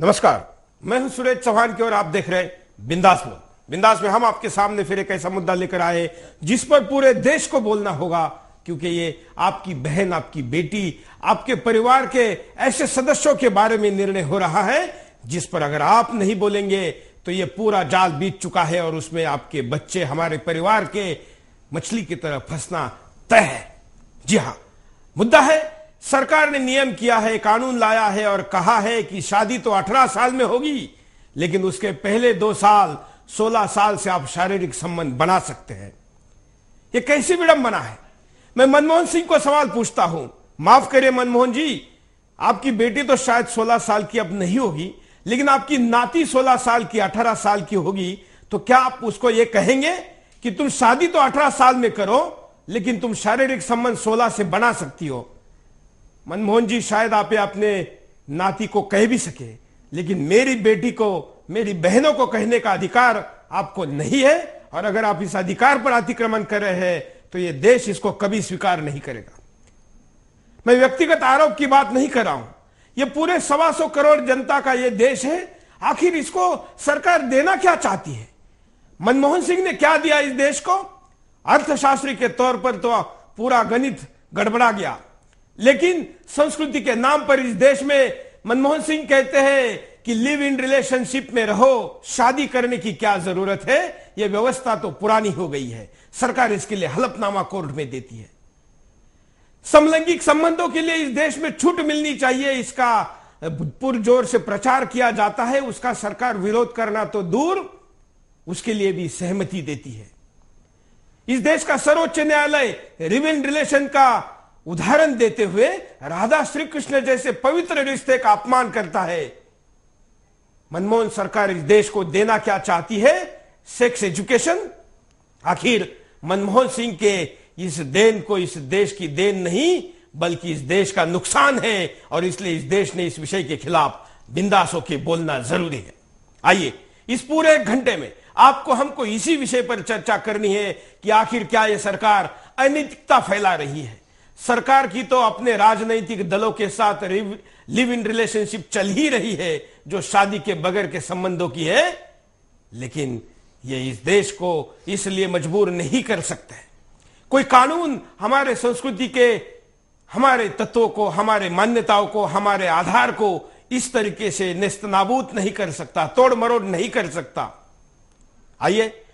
नमस्कार मैं हूं सुरेश चौहान की और आप देख रहे हैं बिंदास में बिंदास में हम आपके सामने फिर एक ऐसा मुद्दा लेकर आए जिस पर पूरे देश को बोलना होगा क्योंकि ये आपकी बहन आपकी बेटी आपके परिवार के ऐसे सदस्यों के बारे में निर्णय हो रहा है जिस पर अगर आप नहीं बोलेंगे तो ये पूरा जाल बीत चुका है और उसमें आपके बच्चे हमारे परिवार के मछली की तरह फंसना तय है जी हां मुद्दा है सरकार ने नियम किया है कानून लाया है और कहा है कि शादी तो 18 साल में होगी लेकिन उसके पहले दो साल 16 साल से आप शारीरिक संबंध बना सकते हैं यह कैसी विडंबना है मैं मनमोहन सिंह को सवाल पूछता हूं माफ करिए मनमोहन जी आपकी बेटी तो शायद 16 साल की अब नहीं होगी लेकिन आपकी नाती 16 साल की 18 साल की होगी तो क्या आप उसको यह कहेंगे कि तुम शादी तो 18 साल में करो लेकिन तुम शारीरिक संबंध 16 से बना सकती हो मनमोहन जी शायद आप अपने नाती को कह भी सके लेकिन मेरी बेटी को मेरी बहनों को कहने का अधिकार आपको नहीं है और अगर आप इस अधिकार पर अतिक्रमण कर रहे हैं तो ये देश इसको कभी स्वीकार नहीं करेगा मैं व्यक्तिगत आरोप की बात नहीं कर रहा हूं ये पूरे सवा सौ करोड़ जनता का ये देश है आखिर इसको सरकार देना क्या चाहती है मनमोहन सिंह ने क्या दिया इस देश को अर्थशास्त्री के तौर पर तो पूरा गणित गड़बड़ा गया लेकिन संस्कृति के नाम पर इस देश में मनमोहन सिंह कहते हैं कि लिव इन रिलेशनशिप में रहो शादी करने की क्या जरूरत है यह व्यवस्था तो पुरानी हो गई है सरकार इसके लिए हलफनामा कोर्ट में देती है समलैंगिक संबंधों के लिए इस देश में छूट मिलनी चाहिए इसका पुरजोर से प्रचार किया जाता है उसका सरकार विरोध करना तो दूर उसके लिए भी सहमति देती है इस देश का सर्वोच्च न्यायालय इन रिलेशन का उदाहरण देते हुए राधा श्री कृष्ण जैसे पवित्र रिश्ते का अपमान करता है मनमोहन सरकार इस देश को देना क्या चाहती है सेक्स एजुकेशन आखिर मनमोहन सिंह के इस देन को इस देश की देन नहीं बल्कि इस देश का नुकसान है और इसलिए इस देश ने इस विषय के खिलाफ बिंदास होकर बोलना जरूरी है आइए इस पूरे घंटे में आपको हमको इसी विषय पर चर्चा करनी है कि आखिर क्या यह सरकार अनैतिकता फैला रही है सरकार की तो अपने राजनीतिक दलों के साथ लिव इन रिलेशनशिप चल ही रही है जो शादी के बगैर के संबंधों की है लेकिन ये इस देश को इसलिए मजबूर नहीं कर सकते कोई कानून हमारे संस्कृति के हमारे तत्वों को हमारे मान्यताओं को हमारे आधार को इस तरीके से नेस्त नाबूद नहीं कर सकता तोड़ मरोड़ नहीं कर सकता आइए